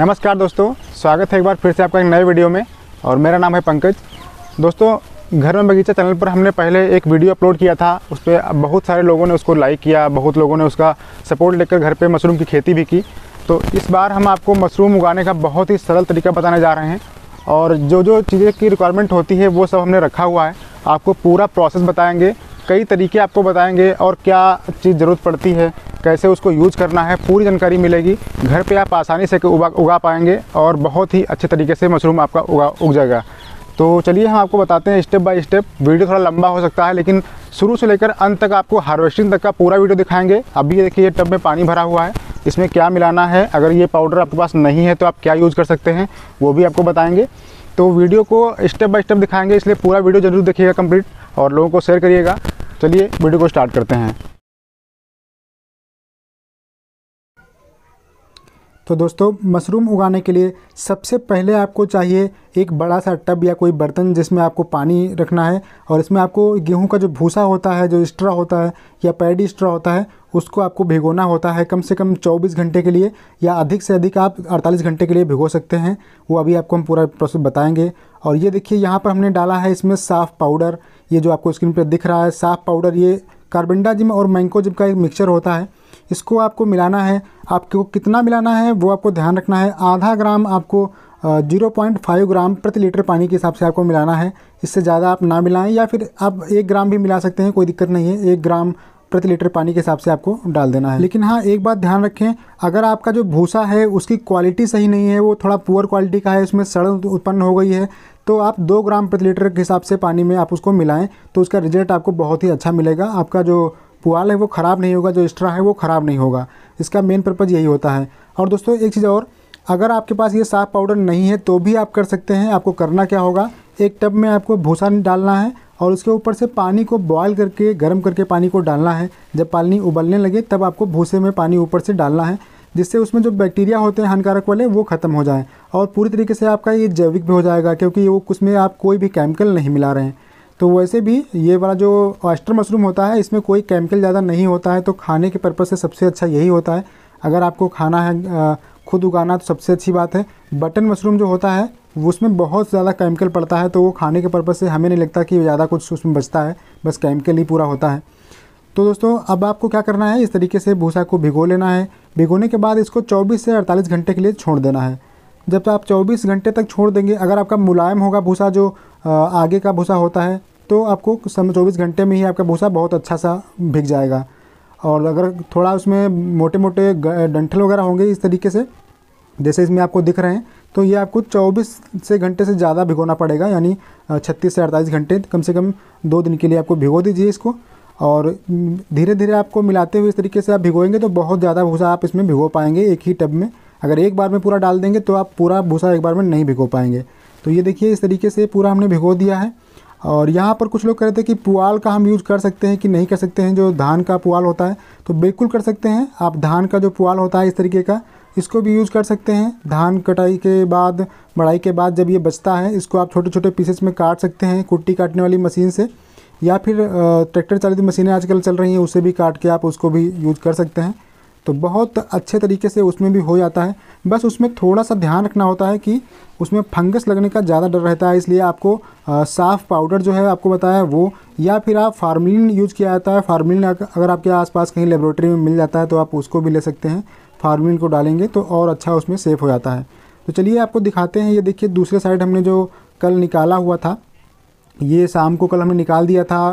नमस्कार दोस्तों स्वागत है एक बार फिर से आपका एक नए वीडियो में और मेरा नाम है पंकज दोस्तों घर में बगीचा चैनल पर हमने पहले एक वीडियो अपलोड किया था उस पर बहुत सारे लोगों ने उसको लाइक किया बहुत लोगों ने उसका सपोर्ट लेकर घर पे मशरूम की खेती भी की तो इस बार हम आपको मशरूम उगाने का बहुत ही सरल तरीका बताने जा रहे हैं और जो जो चीज़ें की रिक्वायरमेंट होती है वो सब हमने रखा हुआ है आपको पूरा प्रोसेस बताएँगे कई तरीके आपको बताएंगे और क्या चीज़ ज़रूरत पड़ती है कैसे उसको यूज करना है पूरी जानकारी मिलेगी घर पे आप आसानी से उगा उगा पाएंगे और बहुत ही अच्छे तरीके से मशरूम आपका उगा उग जाएगा तो चलिए हम आपको बताते हैं स्टेप बाय स्टेप वीडियो थोड़ा लंबा हो सकता है लेकिन शुरू से लेकर अंत तक आपको हार्वेस्टिंग तक का पूरा वीडियो दिखाएंगे अभी ये देखिए टब में पानी भरा हुआ है इसमें क्या मिलाना है अगर ये पाउडर आपके पास नहीं है तो आप क्या यूज़ कर सकते हैं वो भी आपको बताएंगे तो वीडियो को स्टेप बाय स्टेप दिखाएंगे इसलिए पूरा वीडियो जरूर देखिएगा कंप्लीट और लोगों को शेयर करिएगा चलिए वीडियो को स्टार्ट करते हैं तो दोस्तों मशरूम उगाने के लिए सबसे पहले आपको चाहिए एक बड़ा सा टब या कोई बर्तन जिसमें आपको पानी रखना है और इसमें आपको गेहूं का जो भूसा होता है जो स्ट्रा होता है या पैडी स्ट्रा होता है उसको आपको भिगोना होता है कम से कम 24 घंटे के लिए या अधिक से अधिक आप 48 घंटे के लिए भिगो सकते हैं वो अभी आपको हम पूरा प्रोसेस बताएंगे और ये देखिए यहाँ पर हमने डाला है इसमें साफ़ पाउडर ये जो आपको स्क्रीन पर दिख रहा है साफ़ पाउडर ये कार्बेंडाजिम और मैंकोजिम का एक मिक्सचर होता है इसको आपको मिलाना है आपको कितना मिलाना है वो आपको ध्यान रखना है आधा ग्राम आपको जीरो पॉइंट फाइव ग्राम प्रति लीटर पानी के हिसाब से आपको मिलाना है इससे ज़्यादा आप ना मिलाएं या फिर आप एक ग्राम भी मिला सकते हैं कोई दिक्कत नहीं है एक ग्राम प्रति लीटर पानी के हिसाब से आपको डाल देना है लेकिन हाँ एक बात ध्यान रखें अगर आपका जो भूसा है उसकी क्वालिटी सही नहीं है वो थोड़ा पुअर क्वालिटी का है उसमें सड़न उत्पन्न हो गई है तो आप दो ग्राम प्रति लीटर के हिसाब से पानी में आप उसको मिलाएं तो उसका रिजल्ट आपको बहुत ही अच्छा मिलेगा आपका जो पुआल है वो ख़राब नहीं होगा जो एक्स्ट्रा है वो ख़राब नहीं होगा इसका मेन पर्पज़ यही होता है और दोस्तों एक चीज़ और अगर आपके पास ये साफ़ पाउडर नहीं है तो भी आप कर सकते हैं आपको करना क्या होगा एक टब में आपको भूसा डालना है और उसके ऊपर से पानी को बॉयल करके गर्म करके पानी को डालना है जब पानी उबलने लगे तब आपको भूसे में पानी ऊपर से डालना है जिससे उसमें जो बैक्टीरिया होते हैं हानिकारक वाले वो ख़त्म हो जाएँ और पूरी तरीके से आपका ये जैविक भी हो जाएगा क्योंकि वो उसमें आप कोई भी केमिकल नहीं मिला रहे हैं तो वैसे भी ये वाला जो ऑस्टर मशरूम होता है इसमें कोई केमिकल ज़्यादा नहीं होता है तो खाने के पर्पज़ से सबसे अच्छा यही होता है अगर आपको खाना है खुद उगाना तो सबसे अच्छी बात है बटन मशरूम जो होता है उसमें बहुत ज़्यादा केमिकल पड़ता है तो वो खाने के पर्पज़ से हमें नहीं लगता कि ज़्यादा कुछ उसमें बचता है बस केमिकल ही पूरा होता है तो दोस्तों अब आपको क्या करना है इस तरीके से भूसा को भिगो लेना है भिगोने के बाद इसको 24 से 48 घंटे के लिए छोड़ देना है जब तो आप 24 घंटे तक छोड़ देंगे अगर आपका मुलायम होगा भूसा जो आगे का भूसा होता है तो आपको समय चौबीस घंटे में ही आपका भूसा बहुत अच्छा सा भिग जाएगा और अगर थोड़ा उसमें मोटे मोटे डंठल वगैरह होंगे इस तरीके से जैसे इसमें आपको दिख रहे हैं तो ये आपको 24 से घंटे से ज़्यादा भिगोना पड़ेगा यानी 36 से 48 घंटे कम से कम दो दिन के लिए आपको भिगो दीजिए इसको और धीरे धीरे आपको मिलाते हुए इस तरीके से आप भिगोएंगे तो बहुत ज़्यादा भूसा आप इसमें भिगो पाएंगे एक ही टब में अगर एक बार में पूरा डाल देंगे तो आप पूरा भूसा एक बार में नहीं भिगो पाएंगे तो ये देखिए इस तरीके से पूरा हमने भिगो दिया है और यहाँ पर कुछ लोग कह रहे थे कि पुआल का हम यूज़ कर सकते हैं कि नहीं कर सकते हैं जो धान का पुआल होता है तो बिल्कुल कर सकते हैं आप धान का जो पुआल होता है इस तरीके का इसको भी यूज़ कर सकते हैं धान कटाई के बाद बढ़ाई के बाद जब ये बचता है इसको आप छोटे छोटे पीसेस में काट सकते हैं कुट्टी काटने वाली मशीन से या फिर ट्रैक्टर चालित मशीनें आजकल चल रही हैं उसे भी काट के आप उसको भी यूज कर सकते हैं तो बहुत अच्छे तरीके से उसमें भी हो जाता है बस उसमें थोड़ा सा ध्यान रखना होता है कि उसमें फंगस लगने का ज़्यादा डर रहता है इसलिए आपको साफ़ पाउडर जो है आपको बताया वो या फिर आप फार्मिलिन यूज़ किया जाता है फार्मिलिन अगर आपके आसपास कहीं लेबोरेटरी में मिल जाता है तो आप उसको भी ले सकते हैं फार्मिलिन को डालेंगे तो और अच्छा उसमें सेफ़ हो जाता है तो चलिए आपको दिखाते हैं ये देखिए दूसरे साइड हमने जो कल निकाला हुआ था ये शाम को कल हमने निकाल दिया था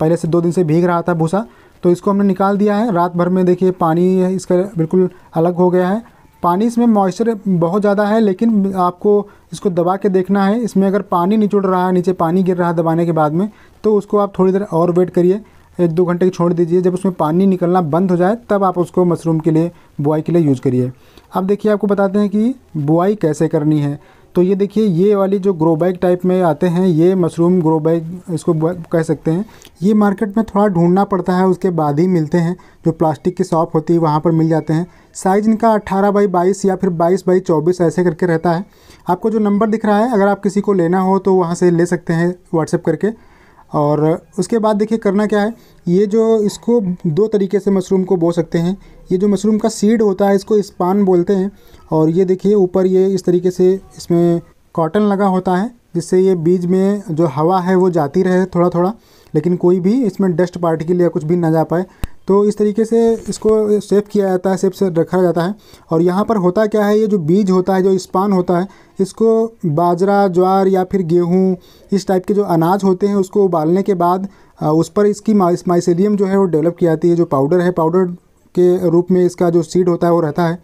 पहले से दो दिन से भीग रहा था भूसा तो इसको हमने निकाल दिया है रात भर में देखिए पानी इसका बिल्कुल अलग हो गया है पानी इसमें मॉइस्चर बहुत ज़्यादा है लेकिन आपको इसको दबा के देखना है इसमें अगर पानी निचुड़ रहा है नीचे पानी गिर रहा है दबाने के बाद में तो उसको आप थोड़ी देर और वेट करिए एक दो घंटे की छोड़ दीजिए जब उसमें पानी निकलना बंद हो जाए तब आप उसको मशरूम के लिए बुआई के लिए यूज़ करिए अब देखिए आपको बताते हैं कि बुआई कैसे करनी है तो ये देखिए ये वाली जो ग्रो बैग टाइप में आते हैं ये मशरूम ग्रो बैग इसको कह सकते हैं ये मार्केट में थोड़ा ढूंढना पड़ता है उसके बाद ही मिलते हैं जो प्लास्टिक की शॉप होती है वहाँ पर मिल जाते हैं साइज़ इनका अट्ठारह बाई बाईस या फिर बाईस बाई चौबीस ऐसे करके रहता है आपको जो नंबर दिख रहा है अगर आप किसी को लेना हो तो वहाँ से ले सकते हैं व्हाट्सएप करके और उसके बाद देखिए करना क्या है ये जो इसको दो तरीके से मशरूम को बो सकते हैं ये जो मशरूम का सीड होता है इसको स्पान बोलते हैं और ये देखिए ऊपर ये इस तरीके से इसमें कॉटन लगा होता है जिससे ये बीज में जो हवा है वो जाती रहे थोड़ा थोड़ा लेकिन कोई भी इसमें डस्ट पार्टिकल या कुछ भी ना जा पाए तो इस तरीके से इसको सेप किया जाता है सेप से रखा जाता है और यहाँ पर होता क्या है ये जो बीज होता है जो स्पान होता है इसको बाजरा ज्वार या फिर गेहूँ इस टाइप के जो अनाज होते हैं उसको उबालने के बाद उस पर इसकी माइसेलियम जो है वो डेवलप की जाती है जो पाउडर है पाउडर के रूप में इसका जो सीड होता है वो रहता है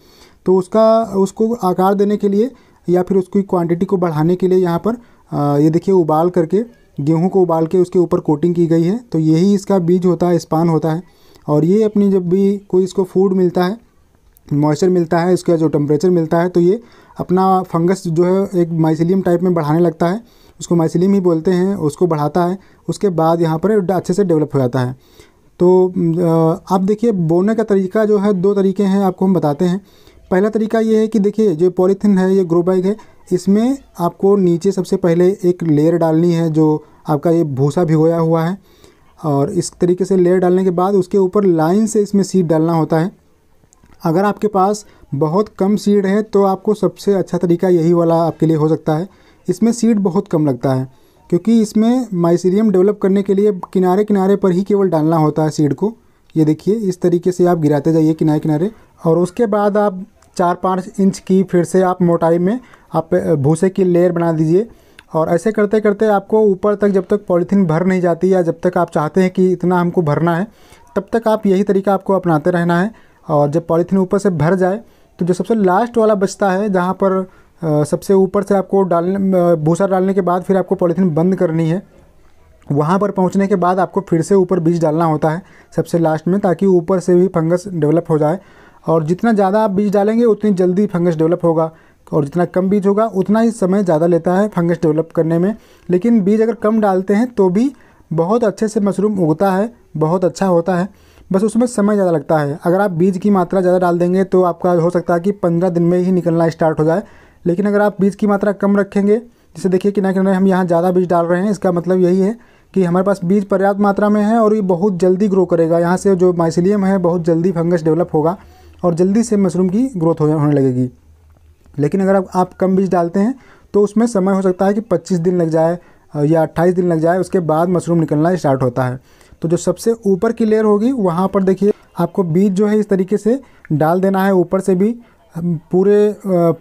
तो उसका उसको आकार देने के लिए या फिर उसकी क्वांटिटी को बढ़ाने के लिए यहाँ पर ये देखिए उबाल करके गेहूँ को उबाल के उसके ऊपर कोटिंग की गई है तो यही इसका बीज होता है स्पान होता है और ये अपनी जब भी कोई इसको फूड मिलता है मॉइस्चर मिलता है इसका जो टेम्परेचर मिलता है तो ये अपना फंगस जो है एक माइसिलियम टाइप में बढ़ाने लगता है उसको माइसिलियम ही बोलते हैं उसको बढ़ाता है उसके बाद यहाँ पर अच्छे से डेवलप हो जाता है तो आप देखिए बोने का तरीका जो है दो तरीके हैं आपको हम बताते हैं पहला तरीका ये है कि देखिए जो पॉलीथिन है ये ग्रो बैग है इसमें आपको नीचे सबसे पहले एक लेयर डालनी है जो आपका ये भूसा भिगोया हुआ है और इस तरीके से लेयर डालने के बाद उसके ऊपर लाइन से इसमें सीड डालना होता है अगर आपके पास बहुत कम सीड है तो आपको सबसे अच्छा तरीका यही वाला आपके लिए हो सकता है इसमें सीड बहुत कम लगता है क्योंकि इसमें माइसीरियम डेवलप करने के लिए किनारे किनारे पर ही केवल डालना होता है सीड को ये देखिए इस तरीके से आप गिराते जाइए किनारे किनारे और उसके बाद आप चार पाँच इंच की फिर से आप मोटाई में आप भूसे की लेयर बना दीजिए और ऐसे करते करते आपको ऊपर तक जब तक पॉलीथीन भर नहीं जाती या जब तक आप चाहते हैं कि इतना हमको भरना है तब तक आप यही तरीका आपको अपनाते रहना है और जब पॉलीथीन ऊपर से भर जाए तो जो सबसे लास्ट वाला बचता है जहाँ पर सबसे ऊपर से आपको डालने भूसा डालने के बाद फिर आपको पॉलीथीन बंद करनी है वहाँ पर पहुँचने के बाद आपको फिर से ऊपर बीज डालना होता है सबसे लास्ट में ताकि ऊपर से भी फंगस डेवलप हो जाए और जितना ज़्यादा आप बीज डालेंगे उतनी जल्दी फंगस डेवलप होगा और जितना कम बीज होगा उतना ही समय ज़्यादा लेता है फंगस डेवलप करने में लेकिन बीज अगर कम डालते हैं तो भी बहुत अच्छे से मशरूम उगता है बहुत अच्छा होता है बस उसमें समय ज़्यादा लगता है अगर आप बीज की मात्रा ज़्यादा डाल देंगे तो आपका हो सकता है कि पंद्रह दिन में ही निकलना स्टार्ट हो जाए लेकिन अगर आप बीज की मात्रा कम रखेंगे जैसे देखिए कि ना किनारे हम यहाँ ज़्यादा बीज डाल रहे हैं इसका मतलब यही है कि हमारे पास बीज पर्याप्त मात्रा में है और ये बहुत जल्दी ग्रो करेगा यहाँ से जो माइसिलियम है बहुत जल्दी फंगस डेवलप होगा और जल्दी से मशरूम की ग्रोथ होने लगेगी लेकिन अगर आप, आप कम बीज डालते हैं तो उसमें समय हो सकता है कि पच्चीस दिन लग जाए या अट्ठाईस दिन लग जाए उसके बाद मशरूम निकलना स्टार्ट होता है तो जो सबसे ऊपर की लेयर होगी वहाँ पर देखिए आपको बीज जो है इस तरीके से डाल देना है ऊपर से भी पूरे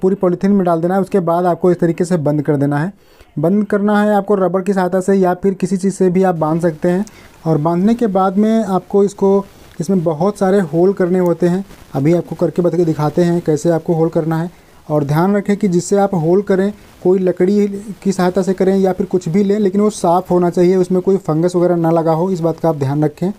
पूरी पॉलीथीन में डाल देना है उसके बाद आपको इस तरीके से बंद कर देना है बंद करना है आपको रबड़ की सहायता से या फिर किसी चीज़ से भी आप बांध सकते हैं और बांधने के बाद में आपको इसको इसमें बहुत सारे होल करने होते हैं अभी आपको करके बता दिखाते हैं कैसे आपको होल करना है और ध्यान रखें कि जिससे आप होल करें कोई लकड़ी की सहायता से करें या फिर कुछ भी लें लेकिन वो साफ़ होना चाहिए उसमें कोई फंगस वगैरह ना लगा हो इस बात का आप ध्यान रखें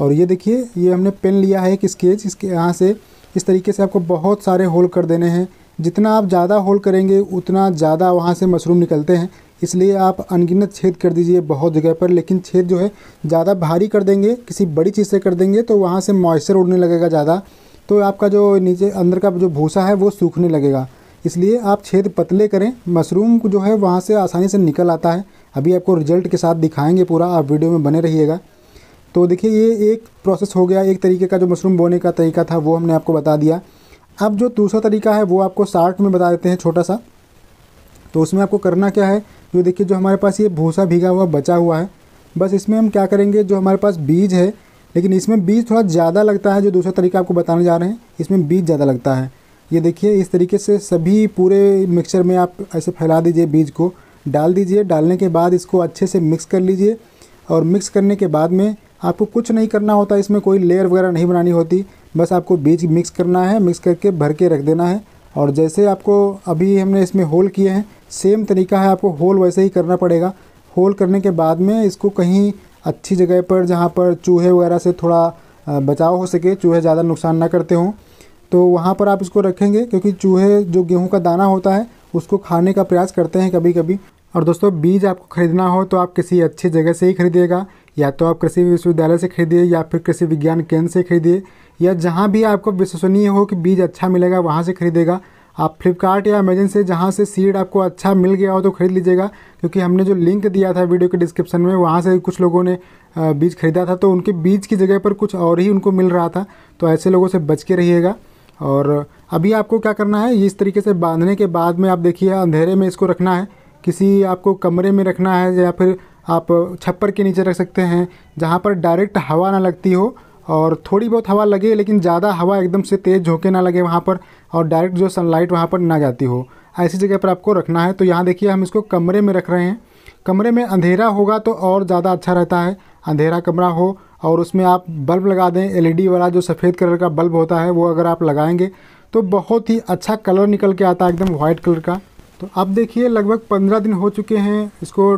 और ये देखिए ये हमने पेन लिया है एक स्केच इसके यहाँ से इस तरीके से आपको बहुत सारे होल कर देने हैं जितना आप ज़्यादा होल करेंगे उतना ज़्यादा वहाँ से मशरूम निकलते हैं इसलिए आप अनगिनत छेद कर दीजिए बहुत जगह पर लेकिन छेद जो है ज़्यादा भारी कर देंगे किसी बड़ी चीज़ से कर देंगे तो वहाँ से मॉइस्चर उड़ने लगेगा ज़्यादा तो आपका जो नीचे अंदर का जो भूसा है वो सूखने लगेगा इसलिए आप छेद पतले करें मशरूम जो है वहाँ से आसानी से निकल आता है अभी आपको रिजल्ट के साथ दिखाएंगे पूरा आप वीडियो में बने रहिएगा तो देखिए ये एक प्रोसेस हो गया एक तरीके का जो मशरूम बोने का तरीका था वो हमने आपको बता दिया अब जो दूसरा तरीका है वो आपको शार्ट में बता देते हैं छोटा सा तो उसमें आपको करना क्या है जो देखिए जो हमारे पास ये भूसा भीगा हुआ बचा हुआ है बस इसमें हम क्या करेंगे जो हमारे पास बीज है लेकिन इसमें बीज थोड़ा ज़्यादा लगता है जो दूसरा तरीका आपको बताने जा रहे हैं इसमें बीज ज़्यादा लगता है ये देखिए इस तरीके से सभी पूरे मिक्सचर में आप ऐसे फैला दीजिए बीज को डाल दीजिए डालने के बाद इसको अच्छे से मिक्स कर लीजिए और मिक्स करने के बाद में आपको कुछ नहीं करना होता इसमें कोई लेयर वगैरह नहीं बनानी होती बस आपको बीज मिक्स करना है मिक्स करके भर के रख देना है और जैसे आपको अभी हमने इसमें होल किए हैं सेम तरीका है आपको होल वैसे ही करना पड़ेगा होल करने के बाद में इसको कहीं अच्छी जगह पर जहाँ पर चूहे वगैरह से थोड़ा बचाव हो सके चूहे ज़्यादा नुकसान ना करते हों तो वहाँ पर आप इसको रखेंगे क्योंकि चूहे जो गेहूँ का दाना होता है उसको खाने का प्रयास करते हैं कभी कभी और दोस्तों बीज आपको खरीदना हो तो आप किसी अच्छी जगह से ही खरीदिएगा या तो आप कृषि विश्वविद्यालय से खरीदिए या फिर कृषि विज्ञान केंद्र से खरीदिए या जहाँ भी आपको विश्वसनीय हो कि बीज अच्छा मिलेगा वहाँ से खरीदेगा आप फ्लिपकार्ट या अमेजन से जहाँ से सीड आपको अच्छा मिल गया हो तो खरीद लीजिएगा क्योंकि हमने जो लिंक दिया था वीडियो के डिस्क्रिप्शन में वहाँ से कुछ लोगों ने बीज खरीदा था तो उनके बीज की जगह पर कुछ और ही उनको मिल रहा था तो ऐसे लोगों से बच के रहिएगा और अभी आपको क्या करना है इस तरीके से बांधने के बाद में आप देखिए अंधेरे में इसको रखना है किसी आपको कमरे में रखना है या फिर आप छप्पर के नीचे रख सकते हैं जहाँ पर डायरेक्ट हवा ना लगती हो और थोड़ी बहुत हवा लगे लेकिन ज़्यादा हवा एकदम से तेज़ झोंके ना लगे वहाँ पर और डायरेक्ट जो सनलाइट वहाँ पर ना जाती हो ऐसी जगह पर आपको रखना है तो यहाँ देखिए हम इसको कमरे में रख रहे हैं कमरे में अंधेरा होगा तो और ज़्यादा अच्छा रहता है अंधेरा कमरा हो और उसमें आप बल्ब लगा दें एलईडी e वाला जो सफ़ेद कलर का बल्ब होता है वो अगर आप लगाएंगे तो बहुत ही अच्छा कलर निकल के आता है एकदम वाइट कलर का तो आप देखिए लगभग पंद्रह दिन हो चुके हैं इसको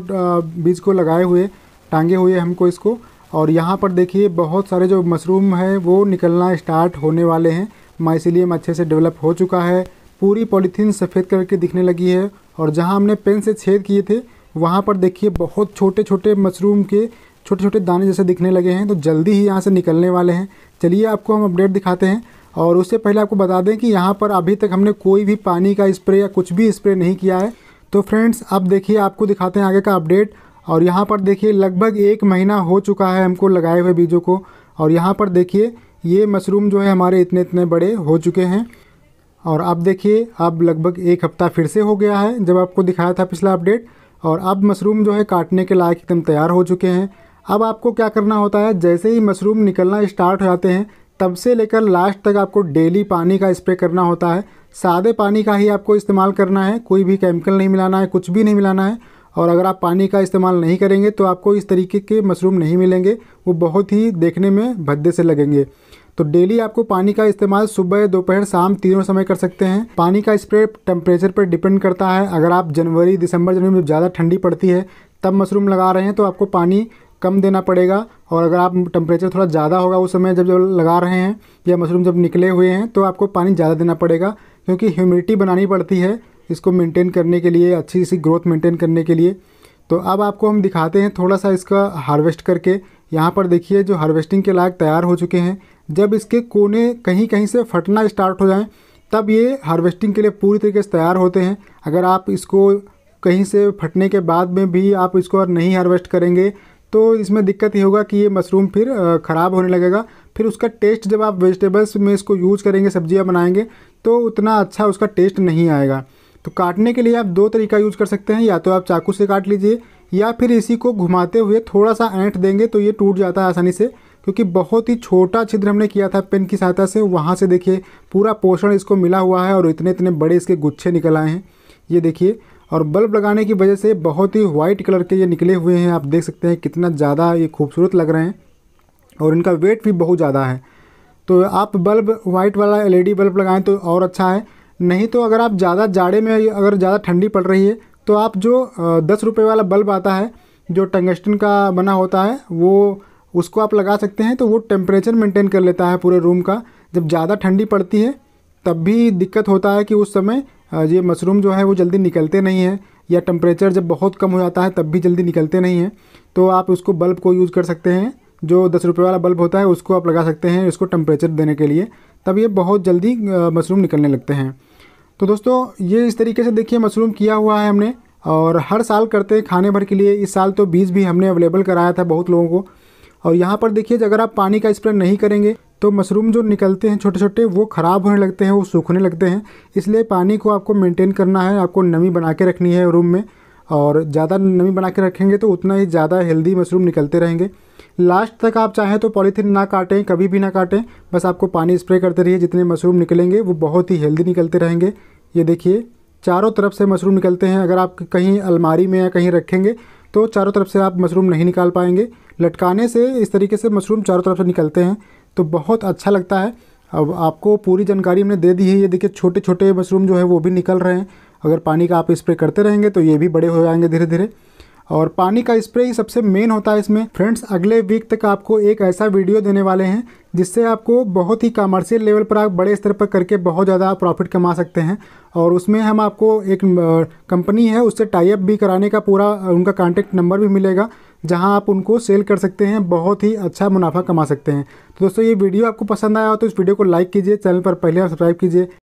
बीज को लगाए हुए टांगे हुए हमको इसको और यहाँ पर देखिए बहुत सारे जो मशरूम है वो निकलना स्टार्ट होने वाले हैं माइसिलियम अच्छे से डेवलप हो चुका है पूरी पॉलीथीन सफ़ेद कलर की दिखने लगी है और जहाँ हमने पेन से छेद किए थे वहाँ पर देखिए बहुत छोटे छोटे मशरूम के छोटे छोटे दाने जैसे दिखने लगे हैं तो जल्दी ही यहाँ से निकलने वाले हैं चलिए आपको हम अपडेट दिखाते हैं और उससे पहले आपको बता दें कि यहाँ पर अभी तक हमने कोई भी पानी का स्प्रे या कुछ भी स्प्रे नहीं किया है तो फ्रेंड्स अब देखिए आपको दिखाते हैं आगे का अपडेट और यहाँ पर देखिए लगभग एक महीना हो चुका है हमको लगाए हुए बीजों को और यहाँ पर देखिए ये मशरूम जो है हमारे इतने इतने बड़े हो चुके हैं और अब देखिए अब लगभग एक हफ़्ता फिर से हो गया है जब आपको दिखाया था पिछला अपडेट और अब मशरूम जो है काटने के लायक एकदम तैयार हो चुके हैं अब आपको क्या करना होता है जैसे ही मशरूम निकलना स्टार्ट हो जाते हैं तब से लेकर लास्ट तक आपको डेली पानी का स्प्रे करना होता है सादे पानी का ही आपको इस्तेमाल करना है कोई भी केमिकल नहीं मिलाना है कुछ भी नहीं मिलाना है और अगर आप पानी का इस्तेमाल नहीं करेंगे तो आपको इस तरीके के मशरूम नहीं मिलेंगे वो बहुत ही देखने में भद्दे से लगेंगे तो डेली आपको पानी का इस्तेमाल सुबह दोपहर शाम तीनों समय कर सकते हैं पानी का स्प्रे टेम्परेचर पर डिपेंड करता है अगर आप जनवरी दिसंबर जनवरी में ज़्यादा ठंडी पड़ती है तब मशरूम लगा रहे हैं तो आपको पानी कम देना पड़ेगा और अगर आप टेम्परेचर थोड़ा ज़्यादा होगा उस समय जब जब लगा रहे हैं या मशरूम जब निकले हुए हैं तो आपको पानी ज़्यादा देना पड़ेगा क्योंकि ह्यूमिडिटी बनानी पड़ती है इसको मेंटेन करने के लिए अच्छी सी ग्रोथ मेंटेन करने के लिए तो अब आपको हम दिखाते हैं थोड़ा सा इसका हार्वेस्ट करके यहाँ पर देखिए जो हार्वेस्टिंग के लायक तैयार हो चुके हैं जब इसके कोने कहीं कहीं से फटना स्टार्ट हो जाएँ तब ये हार्वेस्टिंग के लिए पूरी तरीके से तैयार होते हैं अगर आप इसको कहीं से फटने के बाद में भी आप इसको नहीं हार्वेस्ट करेंगे तो इसमें दिक्कत ये होगा कि ये मशरूम फिर ख़राब होने लगेगा फिर उसका टेस्ट जब आप वेजिटेबल्स में इसको यूज करेंगे सब्जियां बनाएंगे तो उतना अच्छा उसका टेस्ट नहीं आएगा तो काटने के लिए आप दो तरीका यूज कर सकते हैं या तो आप चाकू से काट लीजिए या फिर इसी को घुमाते हुए थोड़ा सा ऐंठ देंगे तो ये टूट जाता है आसानी से क्योंकि बहुत ही छोटा छिद्र हमने किया था पेन की सहायता से वहाँ से देखिए पूरा पोषण इसको मिला हुआ है और इतने इतने बड़े इसके गुच्छे निकल आए हैं ये देखिए और बल्ब लगाने की वजह से बहुत ही वाइट कलर के ये निकले हुए हैं आप देख सकते हैं कितना ज़्यादा ये खूबसूरत लग रहे हैं और इनका वेट भी बहुत ज़्यादा है तो आप बल्ब वाइट वाला एलईडी बल्ब लगाएं तो और अच्छा है नहीं तो अगर आप ज़्यादा जाड़े में अगर ज़्यादा ठंडी पड़ रही है तो आप जो दस रुपये वाला बल्ब आता है जो टंगस्टन का बना होता है वो उसको आप लगा सकते हैं तो वो टेम्परेचर मेंटेन कर लेता है पूरे रूम का जब ज़्यादा ठंडी पड़ती है तब भी दिक्कत होता है कि उस समय ये मशरूम जो है वो जल्दी निकलते नहीं हैं या टेम्परेचर जब बहुत कम हो जाता है तब भी जल्दी निकलते नहीं हैं तो आप उसको बल्ब को यूज़ कर सकते हैं जो दस रुपये वाला बल्ब होता है उसको आप लगा सकते हैं इसको टेम्परेचर देने के लिए तब ये बहुत जल्दी मशरूम निकलने लगते हैं तो दोस्तों ये इस तरीके से देखिए मशरूम किया हुआ है हमने और हर साल करते हैं खाने भर के लिए इस साल तो बीज भी हमने अवेलेबल कराया था बहुत लोगों को और यहाँ पर देखिए अगर आप पानी का स्प्रे नहीं करेंगे तो मशरूम जो निकलते हैं छोटे छोटे वो ख़राब होने लगते हैं वो सूखने लगते हैं इसलिए पानी को आपको मेंटेन करना है आपको नमी बना के रखनी है रूम में और ज़्यादा नमी बना के रखेंगे तो उतना ही ज़्यादा हेल्दी मशरूम निकलते रहेंगे लास्ट तक आप चाहें तो पॉलीथीन ना काटें कभी भी ना काटें बस आपको पानी स्प्रे करते रहिए जितने मशरूम निकलेंगे वो बहुत ही हेल्दी निकलते रहेंगे ये देखिए चारों तरफ से मशरूम निकलते हैं अगर आप कहीं अलमारी में या कहीं रखेंगे तो चारों तरफ से आप मशरूम नहीं निकाल पाएंगे लटकाने से इस तरीके से मशरूम चारों तरफ से निकलते हैं तो बहुत अच्छा लगता है अब आपको पूरी जानकारी हमने दे दी है ये देखिए छोटे छोटे मशरूम जो है वो भी निकल रहे हैं अगर पानी का आप स्प्रे करते रहेंगे तो ये भी बड़े हो जाएंगे धीरे धीरे और पानी का स्प्रे ही सबसे मेन होता है इसमें फ्रेंड्स अगले वीक तक आपको एक ऐसा वीडियो देने वाले हैं जिससे आपको बहुत ही कमर्शियल लेवल पर आप बड़े स्तर पर करके बहुत ज़्यादा प्रॉफिट कमा सकते हैं और उसमें हम आपको एक कंपनी है उससे टाइप भी कराने का पूरा उनका कॉन्टैक्ट नंबर भी मिलेगा जहां आप उनको सेल कर सकते हैं बहुत ही अच्छा मुनाफा कमा सकते हैं तो दोस्तों ये वीडियो आपको पसंद आया हो तो इस वीडियो को लाइक कीजिए चैनल पर पहले सब्सक्राइब कीजिए